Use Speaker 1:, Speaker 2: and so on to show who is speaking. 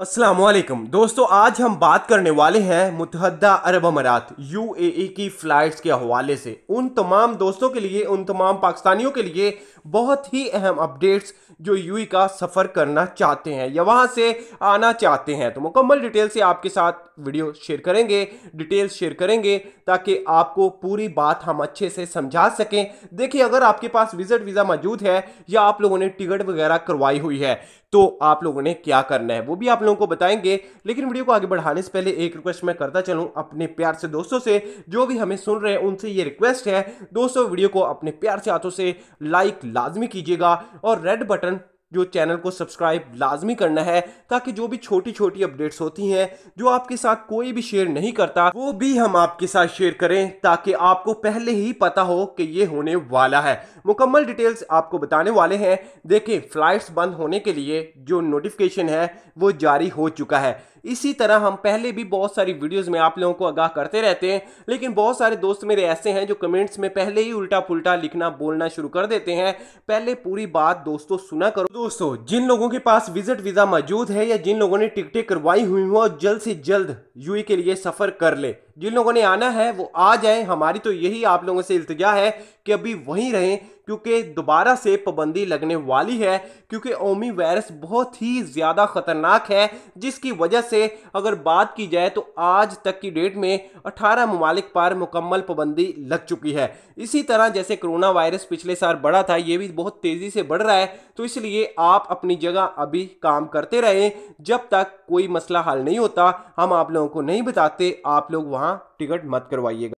Speaker 1: असलकम दोस्तों आज हम बात करने वाले हैं मुतहदा अरब अमारात यू की फ़्लाइट्स के हवाले से उन तमाम दोस्तों के लिए उन तमाम पाकिस्तानियों के लिए बहुत ही अहम अपडेट्स जो यू का सफ़र करना चाहते हैं या वहाँ से आना चाहते हैं तो मुकम्मल डिटेल से आपके साथ वीडियो शेयर करेंगे डिटेल्स शेयर करेंगे ताकि आपको पूरी बात हम अच्छे से समझा सकें देखिए अगर आपके पास विज़िट वीज़ा मौजूद है या आप लोगों ने टिकट वगैरह करवाई हुई है तो आप लोगों ने क्या करना है वो भी आप लोगों को बताएंगे लेकिन वीडियो को आगे बढ़ाने से पहले एक रिक्वेस्ट मैं करता चलूँ अपने प्यार से दोस्तों से जो भी हमें सुन रहे हैं उनसे ये रिक्वेस्ट है दोस्तों वीडियो को अपने प्यार से हाथों से लाइक लाजमी कीजिएगा और रेड बटन जो चैनल को सब्सक्राइब लाजमी करना है ताकि जो भी छोटी छोटी अपडेट्स होती हैं जो आपके साथ कोई भी शेयर नहीं करता वो भी हम आपके साथ शेयर करें ताकि आपको पहले ही पता हो कि ये होने वाला है मुकम्मल डिटेल्स आपको बताने वाले हैं देखें फ्लाइट्स बंद होने के लिए जो नोटिफिकेशन है वो जारी हो चुका है इसी तरह हम पहले भी बहुत सारी वीडियोज़ में आप लोगों को आगाह करते रहते हैं लेकिन बहुत सारे दोस्त मेरे ऐसे हैं जो कमेंट्स में पहले ही उल्टा पुल्टा लिखना बोलना शुरू कर देते हैं पहले पूरी बात दोस्तों सुना करो दोस्तों जिन लोगों के पास विजिट वीज़ा मौजूद है या जिन लोगों ने टिकटें करवाई हुई हों जल्द से जल्द यू के लिए सफ़र कर ले जिन लोगों ने आना है वो आ जाएं हमारी तो यही आप लोगों से इल्तजा है कि अभी वहीं रहें क्योंकि दोबारा से पाबंदी लगने वाली है क्योंकि ओमी वायरस बहुत ही ज़्यादा ख़तरनाक है जिसकी वजह से अगर बात की जाए तो आज तक की डेट में 18 ममालिक पर मुकम्मल पाबंदी लग चुकी है इसी तरह जैसे कोरोना वायरस पिछले साल बढ़ा था ये भी बहुत तेज़ी से बढ़ रहा है तो इसलिए आप अपनी जगह अभी काम करते रहें जब तक कोई मसला हल नहीं होता हम आप लोगों को नहीं बताते आप लोग वहाँ हाँ टिकट मत करवाइएगा